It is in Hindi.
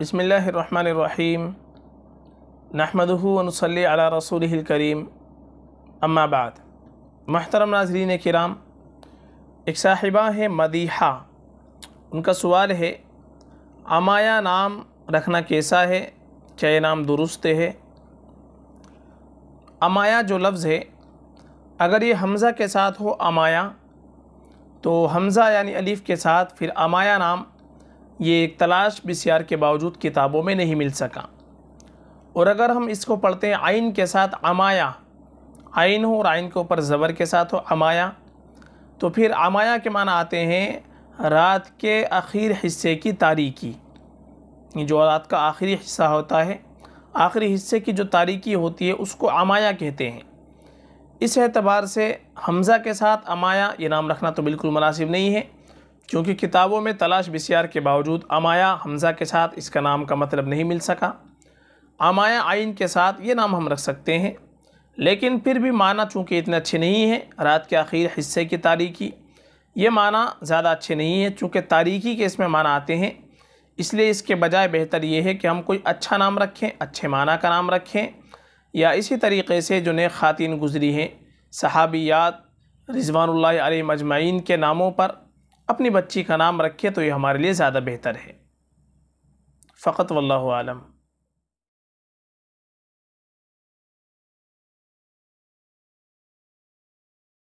बसमीम नहमदनसली अला रसूल करीम अम्माबाद महतरम नाजरीन कराम एक साहिबा है मदीहा उनका सवाल है अमाया नाम रखना कैसा है क्या ये नाम दुरुस्त है अमाया जो लफ्ज़ है अगर ये हमज़ा के साथ हो अमाया तो हमज़ा यानी अलीफ़ के साथ फिर अमाया नाम ये एक तलाश बिसार के बावजूद किताबों में नहीं मिल सका और अगर हम इसको पढ़ते हैं आइन के साथ अमाया आइन हो और आइन के ऊपर ज़बर के साथ हो अमाया तो फिर अमाया के माना आते हैं रात के आखिर हिस्से की तारीकी जो रात का आखिरी हिस्सा होता है आखिरी हिस्से की जो तारीकी होती है उसको अमाया कहते हैं इस एतबार से हमज़ा के साथ अमाया ये नाम रखना तो बिल्कुल मुनासिब नहीं है क्योंकि किताबों में तलाश बिसार के बावजूद अमाया हमज़ा के साथ इसका नाम का मतलब नहीं मिल सका अमाया आइन के साथ ये नाम हम रख सकते हैं लेकिन फिर भी माना चूँकि इतने अच्छे नहीं हैं रात के आखिर हिस्से की तारीखी ये माना ज़्यादा अच्छे नहीं है चूँकि तारीखी के इसमें माना आते हैं इसलिए इसके बजाय बेहतर ये है कि हम कोई अच्छा नाम रखें अच्छे माना का नाम रखें या इसी तरीके से जो नए ख़ातिन गुजरी हैं सहाबियात रिजवानल्ला मजमाइन के नामों पर अपनी बच्ची का नाम रखे तो ये हमारे लिए ज़्यादा बेहतर है फ़कत वल्लम